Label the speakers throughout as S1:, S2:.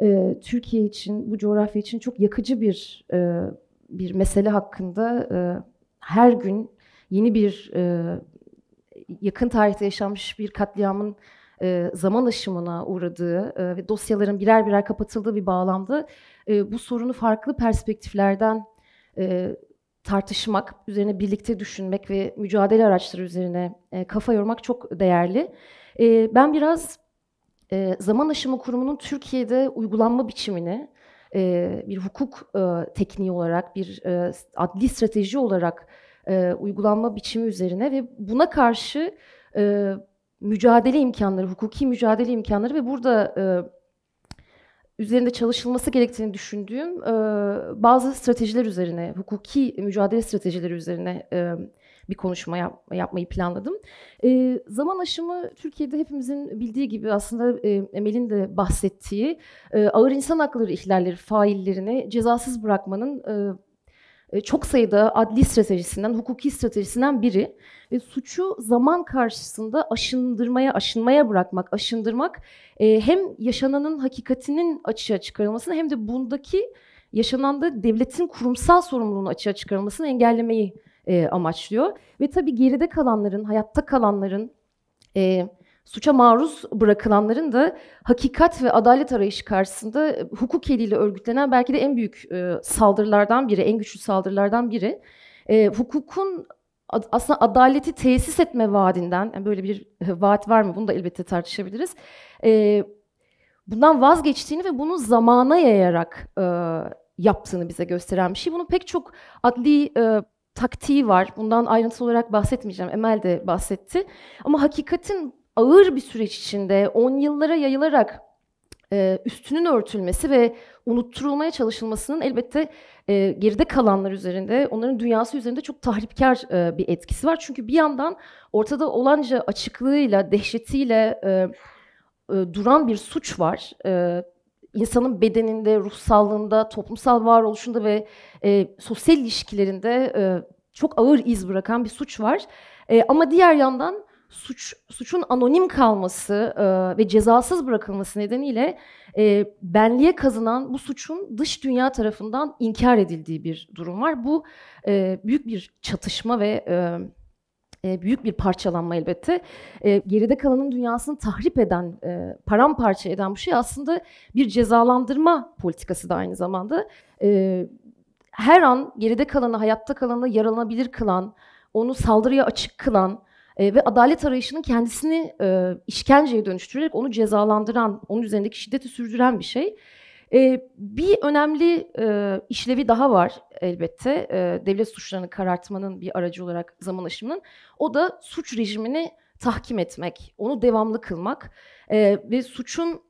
S1: e, Türkiye için, bu coğrafya için çok yakıcı bir e, bir mesele hakkında e, her gün yeni bir e, yakın tarihte yaşanmış bir katliamın e, zaman aşımına uğradığı e, ve dosyaların birer birer kapatıldığı bir bağlamda e, bu sorunu farklı perspektiflerden e, tartışmak, üzerine birlikte düşünmek ve mücadele araçları üzerine e, kafa yormak çok değerli. E, ben biraz e, zaman aşımı kurumunun Türkiye'de uygulanma biçimini e, bir hukuk e, tekniği olarak, bir e, adli strateji olarak e, uygulanma biçimi üzerine ve buna karşı e, mücadele imkanları, hukuki mücadele imkanları ve burada e, üzerinde çalışılması gerektiğini düşündüğüm e, bazı stratejiler üzerine, hukuki mücadele stratejileri üzerine çalışılıyor e, bir konuşma yap, yapmayı planladım. E, zaman aşımı Türkiye'de hepimizin bildiği gibi aslında e, Emel'in de bahsettiği e, ağır insan hakları ihlalleri faillerini cezasız bırakmanın e, e çok sayıda adli stratejisinden, hukuki stratejisinden biri. E, suçu zaman karşısında aşındırmaya, aşınmaya bırakmak, aşındırmak e, hem yaşananın hakikatinin açığa çıkarılmasını hem de bundaki yaşananda devletin kurumsal sorumluluğunu açığa çıkarılmasını engellemeyi e, amaçlıyor. Ve tabii geride kalanların, hayatta kalanların, e, suça maruz bırakılanların da hakikat ve adalet arayışı karşısında e, hukuk eliyle örgütlenen belki de en büyük e, saldırılardan biri, en güçlü saldırılardan biri. E, hukukun aslında adaleti tesis etme vaadinden, yani böyle bir e, vaat var mı bunu da elbette tartışabiliriz. E, bundan vazgeçtiğini ve bunu zamana yayarak e, yaptığını bize gösteren bir şey. Bunu pek çok adli e, taktiği var. Bundan ayrıntılı olarak bahsetmeyeceğim. Emel de bahsetti. Ama hakikatin ağır bir süreç içinde on yıllara yayılarak e, üstünün örtülmesi ve unutturulmaya çalışılmasının elbette e, geride kalanlar üzerinde, onların dünyası üzerinde çok tahripkar e, bir etkisi var. Çünkü bir yandan ortada olanca açıklığıyla, dehşetiyle e, e, duran bir suç var. E, insanın bedeninde, ruhsallığında, toplumsal varoluşunda ve e, sosyal ilişkilerinde e, çok ağır iz bırakan bir suç var. E, ama diğer yandan suç suçun anonim kalması e, ve cezasız bırakılması nedeniyle e, benliğe kazınan bu suçun dış dünya tarafından inkar edildiği bir durum var. Bu e, büyük bir çatışma ve e, e, büyük bir parçalanma elbette. E, geride kalanın dünyasını tahrip eden, e, paramparça eden bu şey aslında bir cezalandırma politikası da aynı zamanda. E, her an geride kalanı, hayatta kalanı yaralanabilir kılan, onu saldırıya açık kılan e, ve adalet arayışının kendisini e, işkenceye dönüştürerek onu cezalandıran, onun üzerindeki şiddeti sürdüren bir şey. Ee, bir önemli e, işlevi daha var elbette e, devlet suçlarını karartmanın bir aracı olarak zaman aşımının. O da suç rejimini tahkim etmek, onu devamlı kılmak e, ve suçun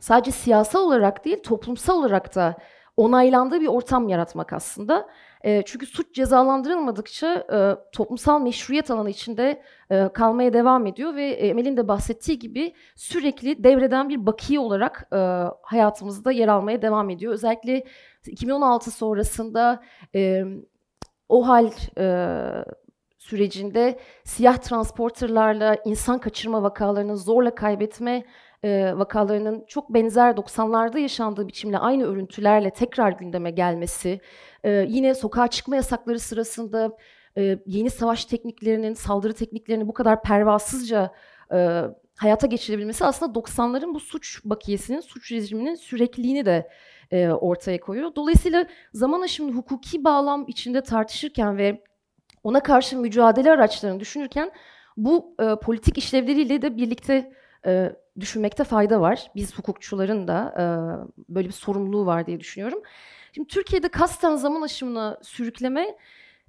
S1: sadece siyasal olarak değil toplumsal olarak da onaylandığı bir ortam yaratmak aslında. E, çünkü suç cezalandırılmadıkça e, toplumsal meşruiyet alanı içinde e, kalmaya devam ediyor ve Emel'in de bahsettiği gibi sürekli devreden bir bakiye olarak e, hayatımızda yer almaya devam ediyor. Özellikle 2016 sonrasında e, o hal e, sürecinde siyah transporterlarla insan kaçırma vakalarını zorla kaybetme e, vakalarının çok benzer 90'larda yaşandığı biçimle aynı örüntülerle tekrar gündeme gelmesi, ee, yine sokağa çıkma yasakları sırasında e, yeni savaş tekniklerinin, saldırı tekniklerinin bu kadar pervasızca e, hayata geçirebilmesi aslında 90'ların bu suç bakiyesinin, suç rejiminin sürekliliğini de e, ortaya koyuyor. Dolayısıyla zaman aşımını hukuki bağlam içinde tartışırken ve ona karşı mücadele araçlarını düşünürken bu e, politik işlevleriyle de birlikte e, düşünmekte fayda var. Biz hukukçuların da e, böyle bir sorumluluğu var diye düşünüyorum. Şimdi Türkiye'de kasten zaman aşımına sürükleme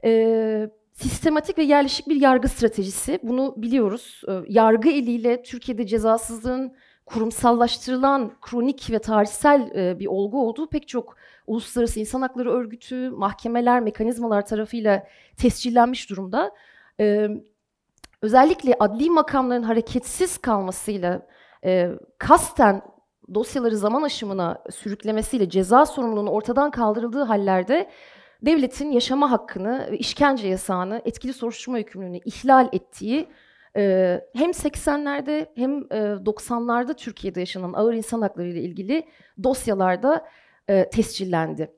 S1: e, sistematik ve yerleşik bir yargı stratejisi. Bunu biliyoruz. E, yargı eliyle Türkiye'de cezasızlığın kurumsallaştırılan kronik ve tarihsel e, bir olgu olduğu pek çok uluslararası insan hakları örgütü, mahkemeler, mekanizmalar tarafıyla tescillenmiş durumda. E, özellikle adli makamların hareketsiz kalmasıyla e, kasten dosyaları zaman aşımına sürüklemesiyle ceza sorumluluğunun ortadan kaldırıldığı hallerde devletin yaşama hakkını ve işkence yasağını, etkili soruşturma yükümlülüğünü ihlal ettiği e, hem 80'lerde hem e, 90'larda Türkiye'de yaşanan ağır insan hakları ile ilgili dosyalarda e, tescillendi.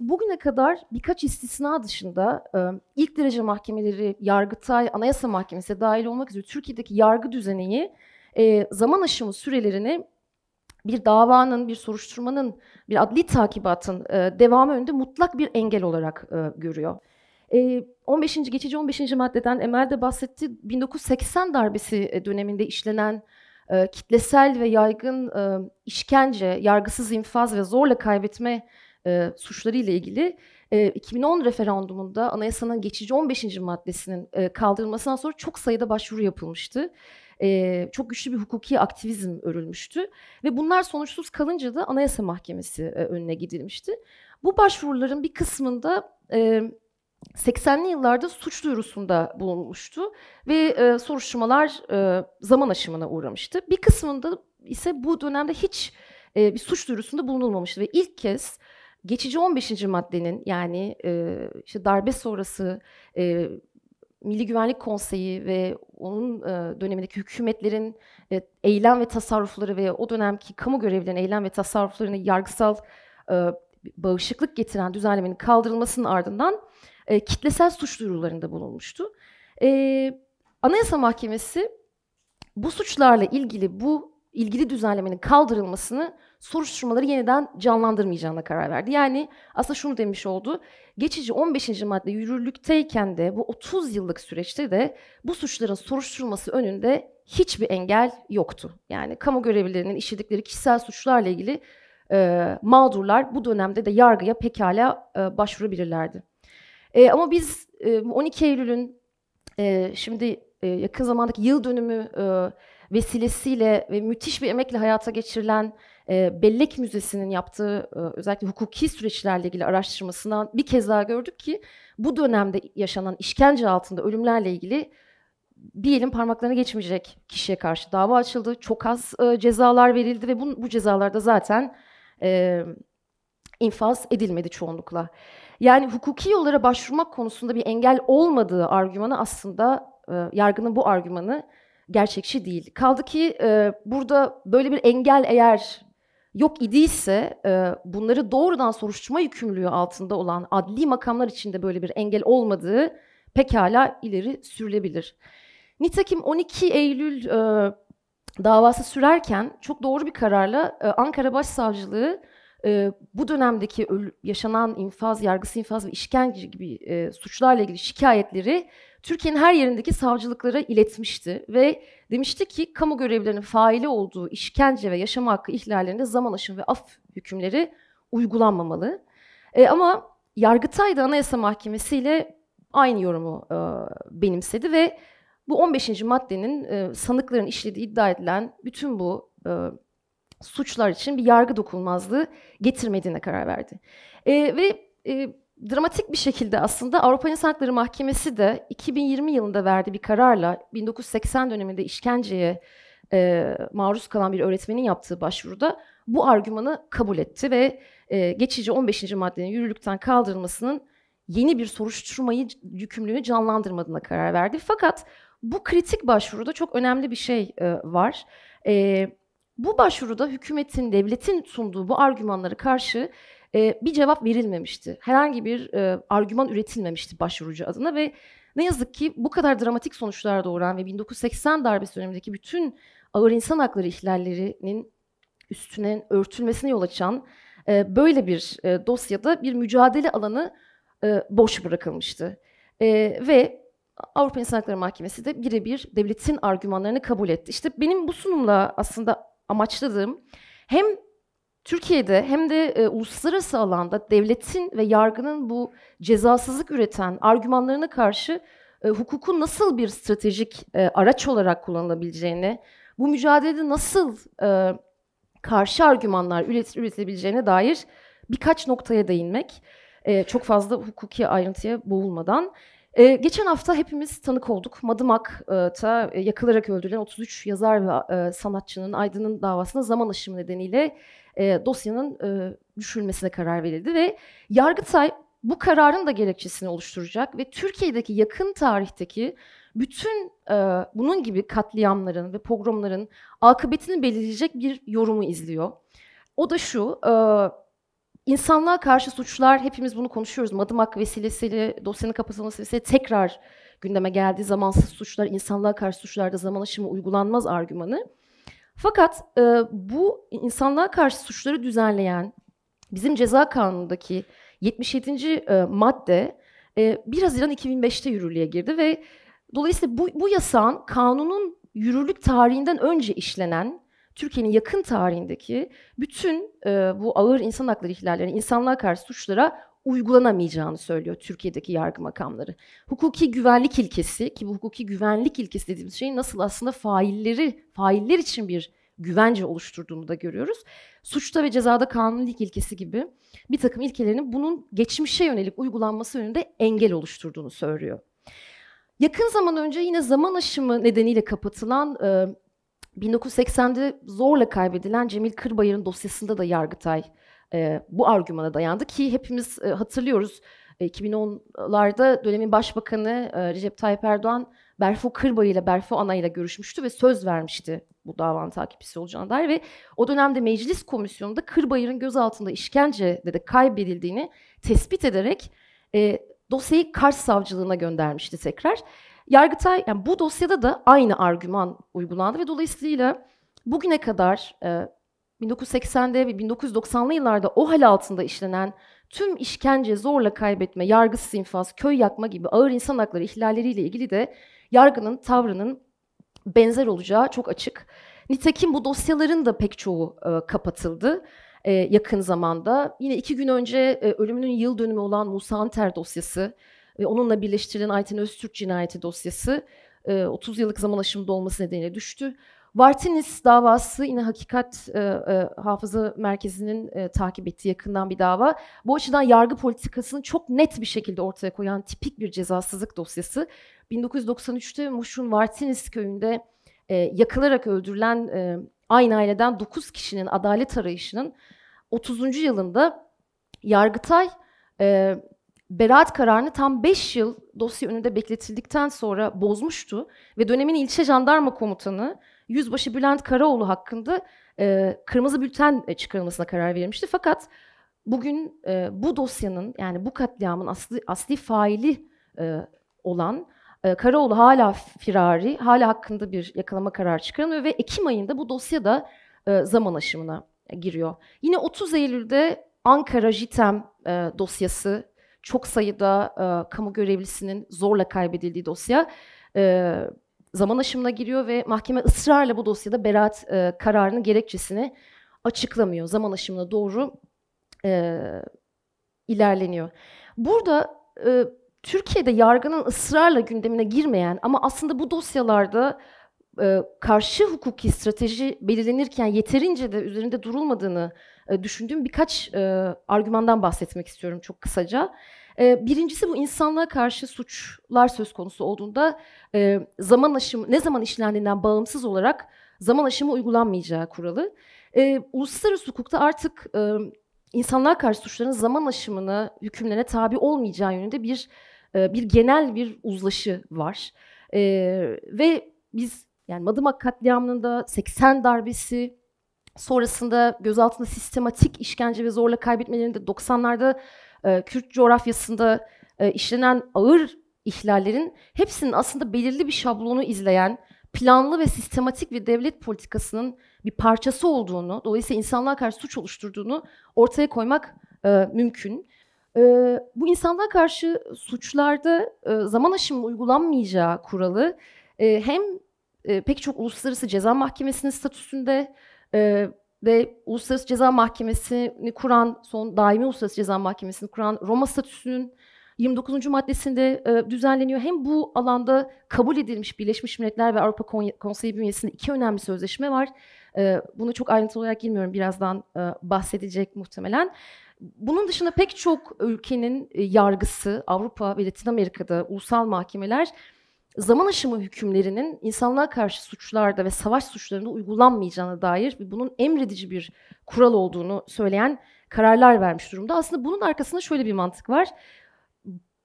S1: Bugüne kadar birkaç istisna dışında e, ilk derece mahkemeleri, Yargıtay, Anayasa Mahkemesi dahil olmak üzere Türkiye'deki yargı düzeneyi e, zaman aşımı sürelerini bir davanın, bir soruşturmanın, bir adli takibatın e, devamı önünde mutlak bir engel olarak e, görüyor. E, 15. geçici 15. maddeden Emel de bahsetti. 1980 darbesi e, döneminde işlenen e, kitlesel ve yaygın e, işkence, yargısız infaz ve zorla kaybetme e, suçları ile ilgili e, 2010 referandumunda anayasanın geçici 15. maddesinin e, kaldırılmasından sonra çok sayıda başvuru yapılmıştı e, çok güçlü bir hukuki aktivizm örülmüştü. Ve bunlar sonuçsuz kalınca da Anayasa Mahkemesi e, önüne gidilmişti. Bu başvuruların bir kısmında... E, 80'li yıllarda suç duyurusunda bulunmuştu ve e, soruşturmalar e, zaman aşımına uğramıştı. Bir kısmında ise bu dönemde hiç e, bir suç duyurusunda bulunulmamıştı ve ilk kez geçici 15. maddenin yani e, işte darbe sonrası e, Milli Güvenlik Konseyi ve onun e, dönemindeki hükümetlerin e, eylem ve tasarrufları ve o dönemki kamu görevlilerinin eylem ve tasarruflarını yargısal e, bağışıklık getiren düzenlemenin kaldırılmasının ardından e, kitlesel suç duyurularında bulunmuştu. E, Anayasa Mahkemesi bu suçlarla ilgili bu ilgili düzenlemenin kaldırılmasını soruşturmaları yeniden canlandırmayacağına karar verdi. Yani aslında şunu demiş oldu geçici 15. madde yürürlükteyken de bu 30 yıllık süreçte de bu suçların soruşturulması önünde hiçbir engel yoktu. Yani kamu görevlilerinin işledikleri kişisel suçlarla ilgili e, mağdurlar bu dönemde de yargıya pekala e, başvurabilirlerdi. E, ama biz e, 12 Eylül'ün e, şimdi e, yakın zamandaki yıl dönümü e, vesilesiyle ve müthiş bir emekle hayata geçirilen e, Bellek Müzesi'nin yaptığı e, özellikle hukuki süreçlerle ilgili araştırmasından bir kez daha gördük ki bu dönemde yaşanan işkence altında ölümlerle ilgili bir elin parmaklarına geçmeyecek kişiye karşı dava açıldı. Çok az e, cezalar verildi ve bu, bu cezalarda zaten e, infaz edilmedi çoğunlukla. Yani hukuki yollara başvurmak konusunda bir engel olmadığı argümanı aslında e, yargının bu argümanı gerçekçi değil. Kaldı ki e, burada böyle bir engel eğer yok idiyse e, bunları doğrudan soruşturma yükümlülüğü altında olan adli makamlar içinde böyle bir engel olmadığı pekala ileri sürülebilir. Nitekim 12 Eylül e, davası sürerken çok doğru bir kararla e, Ankara Başsavcılığı e, bu dönemdeki öl- yaşanan infaz, yargısı infaz ve işkence gibi e, suçlarla ilgili şikayetleri Türkiye'nin her yerindeki savcılıklara iletmişti ve Demişti ki kamu görevlilerinin faili olduğu işkence ve yaşam hakkı ihlallerinde zaman aşımı ve af hükümleri uygulanmamalı. E, ama Yargıtay da Anayasa Mahkemesi ile aynı yorumu e, benimsedi ve bu 15. maddenin e, sanıkların işlediği iddia edilen bütün bu e, suçlar için bir yargı dokunmazlığı getirmediğine karar verdi. E, ve e, dramatik bir şekilde aslında Avrupa İnsan Hakları Mahkemesi de 2020 yılında verdiği bir kararla 1980 döneminde işkenceye e, maruz kalan bir öğretmenin yaptığı başvuruda bu argümanı kabul etti ve e, geçici 15. maddenin yürürlükten kaldırılmasının yeni bir soruşturmayı yükümlülüğünü canlandırmadığına karar verdi. Fakat bu kritik başvuruda çok önemli bir şey e, var. E, bu başvuruda hükümetin, devletin sunduğu bu argümanlara karşı e, bir cevap verilmemişti. Herhangi bir e, argüman üretilmemişti başvurucu adına ve ne yazık ki bu kadar dramatik sonuçlar doğuran ve 1980 darbesi dönemindeki bütün ağır insan hakları ihlallerinin üstüne örtülmesine yol açan e, böyle bir e, dosyada bir mücadele alanı e, boş bırakılmıştı. E, ve Avrupa İnsan Hakları Mahkemesi de birebir devletin argümanlarını kabul etti. İşte benim bu sunumla aslında amaçladığım hem Türkiye'de hem de e, uluslararası alanda devletin ve yargının bu cezasızlık üreten argümanlarına karşı e, hukukun nasıl bir stratejik e, araç olarak kullanılabileceğini, bu mücadelede nasıl e, karşı argümanlar üret, üretilebileceğine dair birkaç noktaya değinmek. E, çok fazla hukuki ayrıntıya boğulmadan. Ee, geçen hafta hepimiz tanık olduk. Madımak'ta e, yakılarak öldürülen 33 yazar ve e, sanatçının Aydın'ın davasına zaman aşımı nedeniyle e, dosyanın e, düşürülmesine karar verildi ve Yargıtay bu kararın da gerekçesini oluşturacak ve Türkiye'deki yakın tarihteki bütün e, bunun gibi katliamların ve pogromların akıbetini belirleyecek bir yorumu izliyor. O da şu, e, İnsanlığa karşı suçlar hepimiz bunu konuşuyoruz. Madımak vesilesiyle dosyanın kapatılması vesilesiyle tekrar gündeme geldiği zamansız suçlar, insanlığa karşı suçlarda zaman aşımı uygulanmaz argümanı. Fakat e, bu insanlığa karşı suçları düzenleyen bizim ceza kanunundaki 77. E, madde e, 1 Haziran 2005'te yürürlüğe girdi ve dolayısıyla bu, bu yasan kanunun yürürlük tarihinden önce işlenen Türkiye'nin yakın tarihindeki bütün e, bu ağır insan hakları ihlallerine, insanlığa karşı suçlara uygulanamayacağını söylüyor Türkiye'deki yargı makamları. Hukuki güvenlik ilkesi ki bu hukuki güvenlik ilkesi dediğimiz şeyin nasıl aslında failleri, failler için bir güvence oluşturduğunu da görüyoruz. Suçta ve cezada kanunilik ilkesi gibi bir takım ilkelerinin bunun geçmişe yönelik uygulanması önünde engel oluşturduğunu söylüyor. Yakın zaman önce yine zaman aşımı nedeniyle kapatılan e, 1980'de zorla kaybedilen Cemil Kırbayır'ın dosyasında da Yargıtay e, bu argümana dayandı ki hepimiz e, hatırlıyoruz. 2010'larda e, dönemin başbakanı e, Recep Tayyip Erdoğan Berfu Kırbayır ile Berfu Ana ile görüşmüştü ve söz vermişti bu davanın takipçisi olacağına dair ve o dönemde meclis komisyonunda Kırbayır'ın gözaltında işkencede de kaybedildiğini tespit ederek e, dosyayı Kars savcılığına göndermişti tekrar. Yargıtay, yani bu dosyada da aynı argüman uygulandı ve dolayısıyla bugüne kadar e, 1980'de ve 1990'lı yıllarda o hal altında işlenen tüm işkence, zorla kaybetme, yargısız infaz, köy yakma gibi ağır insan hakları ihlalleriyle ilgili de yargının tavrının benzer olacağı çok açık. Nitekim bu dosyaların da pek çoğu e, kapatıldı e, yakın zamanda. Yine iki gün önce e, ölümünün yıl dönümü olan Musa Anter dosyası ve onunla birleştirilen Ayten Öztürk cinayeti dosyası 30 e, yıllık zaman aşımında olması nedeniyle düştü. Vartinis davası yine Hakikat e, e, Hafıza Merkezi'nin e, takip ettiği yakından bir dava. Bu açıdan yargı politikasını çok net bir şekilde ortaya koyan tipik bir cezasızlık dosyası. 1993'te Muş'un Vartinis köyünde e, yakılarak öldürülen e, aynı aileden 9 kişinin adalet arayışının 30. yılında Yargıtay e, beraat kararını tam 5 yıl dosya önünde bekletildikten sonra bozmuştu ve dönemin ilçe jandarma komutanı Yüzbaşı Bülent Karaoğlu hakkında e, kırmızı bülten e, çıkarılmasına karar vermişti. Fakat bugün e, bu dosyanın yani bu katliamın asli, asli faili e, olan e, Karaoğlu hala firari, hala hakkında bir yakalama kararı çıkarılıyor ve Ekim ayında bu dosya da e, zaman aşımına giriyor. Yine 30 Eylül'de Ankara JITEM e, dosyası çok sayıda e, kamu görevlisinin zorla kaybedildiği dosya e, zaman aşımına giriyor ve mahkeme ısrarla bu dosyada beraat e, kararının gerekçesini açıklamıyor. Zaman aşımına doğru e, ilerleniyor. Burada e, Türkiye'de yargının ısrarla gündemine girmeyen ama aslında bu dosyalarda e, karşı hukuki strateji belirlenirken yeterince de üzerinde durulmadığını e, düşündüğüm birkaç e, argümandan bahsetmek istiyorum çok kısaca. E, birincisi bu insanlığa karşı suçlar söz konusu olduğunda e, zaman aşımı ne zaman işlendiğinden bağımsız olarak zaman aşımı uygulanmayacağı kuralı. E, uluslararası hukukta artık e, insanlığa karşı suçların zaman aşımını hükümlere tabi olmayacağı yönünde bir e, bir genel bir uzlaşı var. E, ve biz yani Madımak katliamında 80 darbesi, Sonrasında gözaltında sistematik işkence ve zorla kaybetmelerinde 90'larda e, Kürt coğrafyasında e, işlenen ağır ihlallerin hepsinin aslında belirli bir şablonu izleyen, planlı ve sistematik bir devlet politikasının bir parçası olduğunu, dolayısıyla insanlığa karşı suç oluşturduğunu ortaya koymak e, mümkün. E, bu insanlığa karşı suçlarda e, zaman aşımı uygulanmayacağı kuralı e, hem e, pek çok uluslararası ceza mahkemesinin statüsünde e, ve Uluslararası Ceza Mahkemesi'ni kuran, son daimi Uluslararası Ceza Mahkemesi'ni kuran Roma Statüsü'nün 29. maddesinde e, düzenleniyor. Hem bu alanda kabul edilmiş Birleşmiş Milletler ve Avrupa Konseyi bünyesinde iki önemli sözleşme var. E, bunu çok ayrıntılı olarak girmiyorum. Birazdan e, bahsedecek muhtemelen. Bunun dışında pek çok ülkenin e, yargısı Avrupa ve Latin Amerika'da ulusal mahkemeler zaman aşımı hükümlerinin insanlığa karşı suçlarda ve savaş suçlarında uygulanmayacağına dair bunun emredici bir kural olduğunu söyleyen kararlar vermiş durumda. Aslında bunun arkasında şöyle bir mantık var.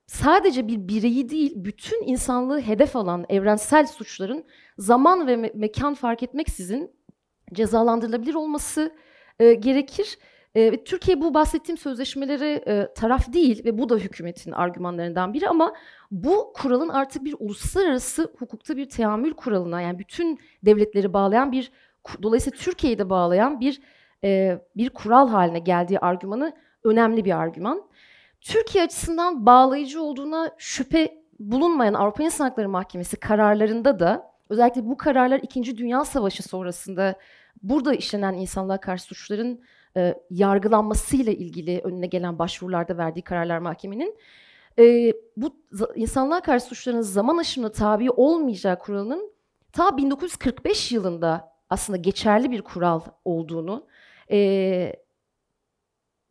S1: Sadece bir bireyi değil, bütün insanlığı hedef alan evrensel suçların zaman ve me- mekan fark etmeksizin cezalandırılabilir olması e, gerekir e, Türkiye bu bahsettiğim sözleşmeleri e, taraf değil ve bu da hükümetin argümanlarından biri ama bu kuralın artık bir uluslararası hukukta bir teamül kuralına yani bütün devletleri bağlayan bir dolayısıyla Türkiye'yi de bağlayan bir e, bir kural haline geldiği argümanı önemli bir argüman. Türkiye açısından bağlayıcı olduğuna şüphe bulunmayan Avrupa İnsan Hakları Mahkemesi kararlarında da özellikle bu kararlar 2. Dünya Savaşı sonrasında burada işlenen insanlığa karşı suçların e, yargılanmasıyla ilgili önüne gelen başvurularda verdiği kararlar mahkemenin e, bu insanlığa karşı suçların zaman aşımına tabi olmayacağı kuralının ta 1945 yılında aslında geçerli bir kural olduğunu e,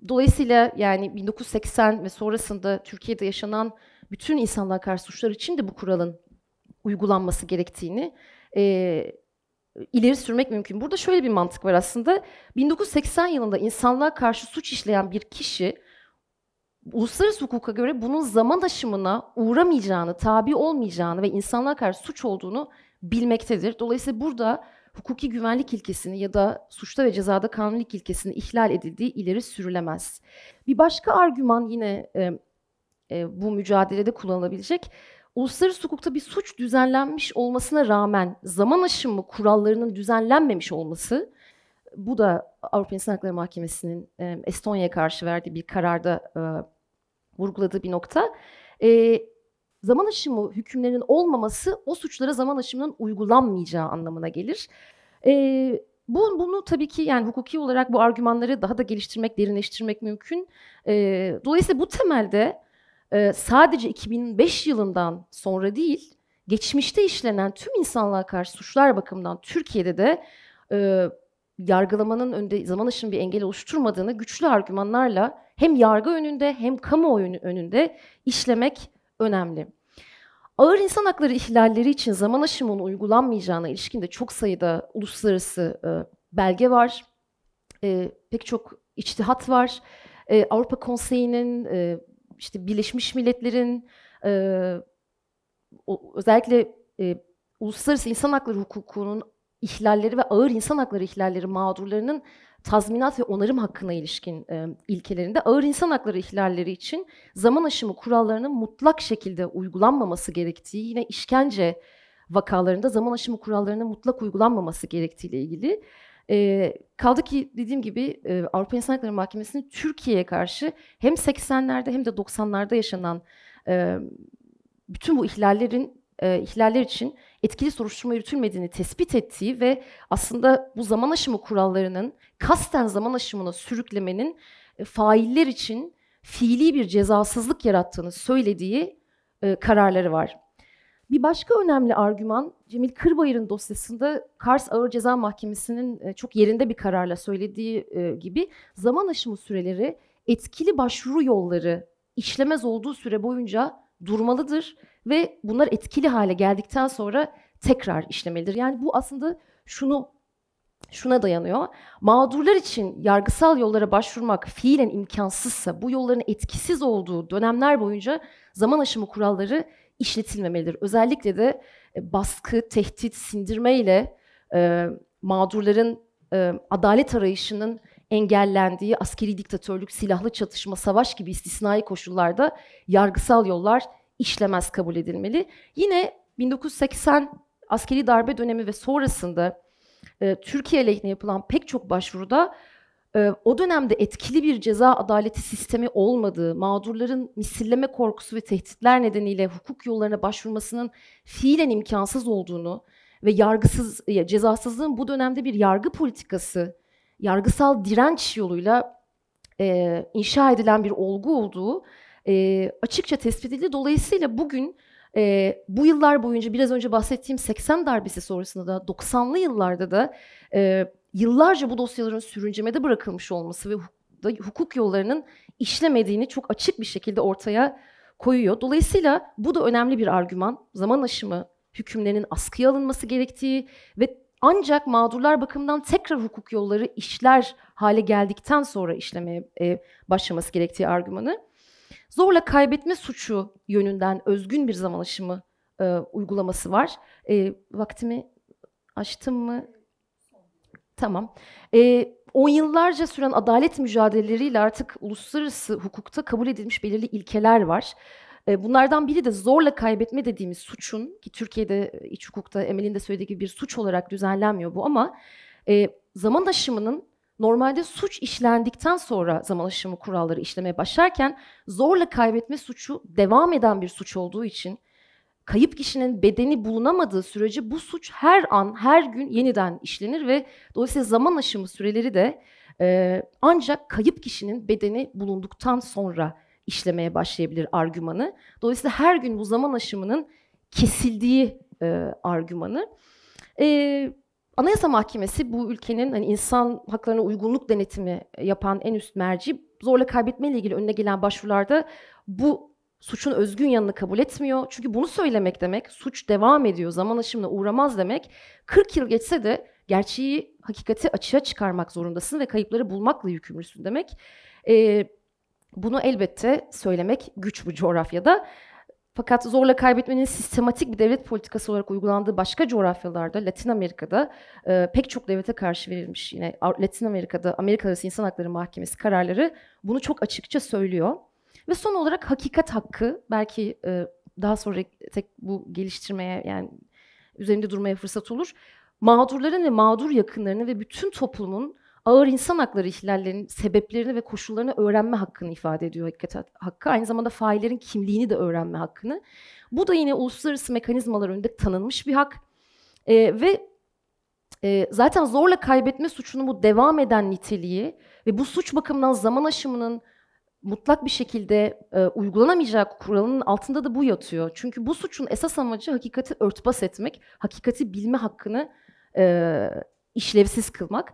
S1: dolayısıyla yani 1980 ve sonrasında Türkiye'de yaşanan bütün insanlığa karşı suçlar için de bu kuralın uygulanması gerektiğini e, ileri sürmek mümkün. Burada şöyle bir mantık var aslında. 1980 yılında insanlığa karşı suç işleyen bir kişi uluslararası hukuka göre bunun zaman aşımına uğramayacağını, tabi olmayacağını ve insanlığa karşı suç olduğunu bilmektedir. Dolayısıyla burada hukuki güvenlik ilkesini ya da suçta ve cezada kanunlik ilkesini ihlal edildiği ileri sürülemez. Bir başka argüman yine e, e, bu mücadelede kullanılabilecek uluslararası hukukta bir suç düzenlenmiş olmasına rağmen zaman aşımı kurallarının düzenlenmemiş olması bu da Avrupa İnsan Hakları Mahkemesi'nin e, Estonya'ya karşı verdiği bir kararda e, vurguladığı bir nokta. E, zaman aşımı hükümlerinin olmaması o suçlara zaman aşımının uygulanmayacağı anlamına gelir. E, bu, bunu tabii ki yani hukuki olarak bu argümanları daha da geliştirmek, derinleştirmek mümkün. E, dolayısıyla bu temelde ee, sadece 2005 yılından sonra değil, geçmişte işlenen tüm insanlığa karşı suçlar bakımından Türkiye'de de e, yargılamanın önünde zaman aşımı bir engel oluşturmadığını güçlü argümanlarla hem yargı önünde hem kamuoyu önünde işlemek önemli. Ağır insan hakları ihlalleri için zaman aşımının uygulanmayacağına ilişkin de çok sayıda uluslararası e, belge var. E, pek çok içtihat var. E, Avrupa Konseyi'nin e, işte Birleşmiş Milletler'in e, özellikle e, uluslararası insan hakları hukukunun ihlalleri ve ağır insan hakları ihlalleri mağdurlarının tazminat ve onarım hakkına ilişkin e, ilkelerinde ağır insan hakları ihlalleri için zaman aşımı kurallarının mutlak şekilde uygulanmaması gerektiği yine işkence vakalarında zaman aşımı kurallarının mutlak uygulanmaması gerektiğiyle ilgili e, kaldı ki dediğim gibi e, Avrupa İnsan Hakları Mahkemesi'nin Türkiye'ye karşı hem 80'lerde hem de 90'larda yaşanan e, bütün bu ihlallerin e, ihlaller için etkili soruşturma yürütülmediğini tespit ettiği ve aslında bu zaman aşımı kurallarının kasten zaman aşımına sürüklemenin e, failler için fiili bir cezasızlık yarattığını söylediği e, kararları var. Bir başka önemli argüman Cemil Kırbayır'ın dosyasında Kars Ağır Ceza Mahkemesi'nin e, çok yerinde bir kararla söylediği e, gibi zaman aşımı süreleri etkili başvuru yolları işlemez olduğu süre boyunca durmalıdır ve bunlar etkili hale geldikten sonra tekrar işlemelidir. Yani bu aslında şunu şuna dayanıyor. Mağdurlar için yargısal yollara başvurmak fiilen imkansızsa bu yolların etkisiz olduğu dönemler boyunca zaman aşımı kuralları işletilmemelidir. Özellikle de e, baskı, tehdit, sindirme ile e, mağdurların e, adalet arayışının engellendiği askeri diktatörlük, silahlı çatışma, savaş gibi istisnai koşullarda yargısal yollar işlemez kabul edilmeli. Yine 1980 askeri darbe dönemi ve sonrasında e, Türkiye lehine yapılan pek çok başvuruda ee, o dönemde etkili bir ceza adaleti sistemi olmadığı, mağdurların misilleme korkusu ve tehditler nedeniyle hukuk yollarına başvurmasının fiilen imkansız olduğunu ve yargısız cezasızlığın bu dönemde bir yargı politikası, yargısal direnç yoluyla e, inşa edilen bir olgu olduğu e, açıkça tespit edildi. Dolayısıyla bugün e, bu yıllar boyunca biraz önce bahsettiğim 80 darbesi sonrasında da 90'lı yıllarda da e, yıllarca bu dosyaların sürüncemede bırakılmış olması ve hukuk yollarının işlemediğini çok açık bir şekilde ortaya koyuyor. Dolayısıyla bu da önemli bir argüman. Zaman aşımı hükümlerinin askıya alınması gerektiği ve ancak mağdurlar bakımından tekrar hukuk yolları işler hale geldikten sonra işlemeye e, başlaması gerektiği argümanı. Zorla kaybetme suçu yönünden özgün bir zaman aşımı e, uygulaması var. E, vaktimi açtım mı? Tamam. E, on yıllarca süren adalet mücadeleleriyle artık uluslararası hukukta kabul edilmiş belirli ilkeler var. Bunlardan biri de zorla kaybetme dediğimiz suçun ki Türkiye'de iç hukukta Emel'in de söylediği gibi bir suç olarak düzenlenmiyor bu ama e, zaman aşımının normalde suç işlendikten sonra zaman aşımı kuralları işlemeye başlarken zorla kaybetme suçu devam eden bir suç olduğu için kayıp kişinin bedeni bulunamadığı sürece bu suç her an, her gün yeniden işlenir ve dolayısıyla zaman aşımı süreleri de e, ancak kayıp kişinin bedeni bulunduktan sonra işlemeye başlayabilir argümanı. Dolayısıyla her gün bu zaman aşımının kesildiği e, argümanı. E, Anayasa Mahkemesi bu ülkenin hani insan haklarına uygunluk denetimi yapan en üst merci zorla kaybetmeyle ilgili önüne gelen başvurularda bu suçun özgün yanını kabul etmiyor. Çünkü bunu söylemek demek suç devam ediyor, zaman aşımına uğramaz demek. 40 yıl geçse de gerçeği, hakikati açığa çıkarmak zorundasın ve kayıpları bulmakla yükümlüsün demek. Ee, bunu elbette söylemek güç bu coğrafyada. Fakat zorla kaybetmenin sistematik bir devlet politikası olarak uygulandığı başka coğrafyalarda, Latin Amerika'da e, pek çok devlete karşı verilmiş yine Latin Amerika'da Amerika Arası İnsan Hakları Mahkemesi kararları bunu çok açıkça söylüyor. Ve son olarak hakikat hakkı belki e, daha sonra tek bu geliştirmeye yani üzerinde durmaya fırsat olur. Mağdurların ve mağdur yakınlarının ve bütün toplumun ağır insan hakları ihlallerinin sebeplerini ve koşullarını öğrenme hakkını ifade ediyor hakikat hakkı. Aynı zamanda faillerin kimliğini de öğrenme hakkını. Bu da yine uluslararası mekanizmalar önünde tanınmış bir hak. E, ve e, zaten zorla kaybetme suçunun bu devam eden niteliği ve bu suç bakımından zaman aşımının mutlak bir şekilde e, uygulanamayacağı kuralının altında da bu yatıyor. Çünkü bu suçun esas amacı hakikati örtbas etmek, hakikati bilme hakkını e, işlevsiz kılmak.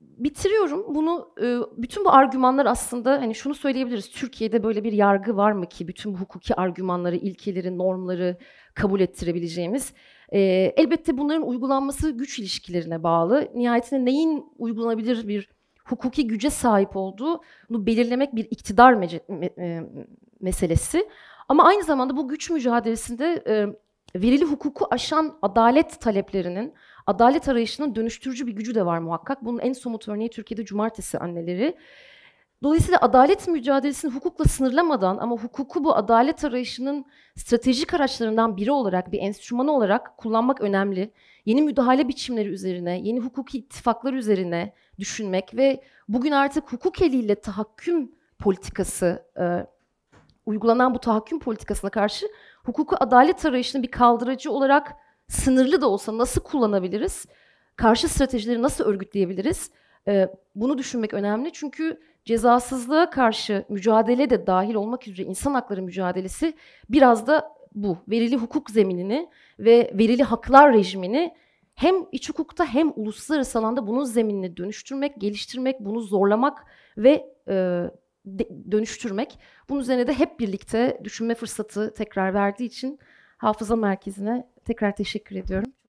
S1: Bitiriyorum. Bunu e, bütün bu argümanlar aslında hani şunu söyleyebiliriz. Türkiye'de böyle bir yargı var mı ki bütün bu hukuki argümanları, ilkeleri, normları kabul ettirebileceğimiz? E, elbette bunların uygulanması güç ilişkilerine bağlı. Nihayetinde neyin uygulanabilir bir hukuki güce sahip olduğu bunu belirlemek bir iktidar me me meselesi. Ama aynı zamanda bu güç mücadelesinde e, verili hukuku aşan adalet taleplerinin, adalet arayışının dönüştürücü bir gücü de var muhakkak. Bunun en somut örneği Türkiye'de cumartesi anneleri. Dolayısıyla adalet mücadelesini hukukla sınırlamadan ama hukuku bu adalet arayışının stratejik araçlarından biri olarak, bir enstrümanı olarak kullanmak önemli. Yeni müdahale biçimleri üzerine, yeni hukuki ittifaklar üzerine, düşünmek ve bugün artık hukuk eliyle tahakküm politikası e, uygulanan bu tahakküm politikasına karşı hukuku adalet arayışını bir kaldırıcı olarak sınırlı da olsa nasıl kullanabiliriz? Karşı stratejileri nasıl örgütleyebiliriz? E, bunu düşünmek önemli çünkü cezasızlığa karşı mücadele de dahil olmak üzere insan hakları mücadelesi biraz da bu. Verili hukuk zeminini ve verili haklar rejimini hem iç hukukta hem uluslararası alanda bunun zeminini dönüştürmek, geliştirmek, bunu zorlamak ve e, de, dönüştürmek. Bunun üzerine de hep birlikte düşünme fırsatı tekrar verdiği için Hafıza Merkezi'ne tekrar teşekkür ediyorum.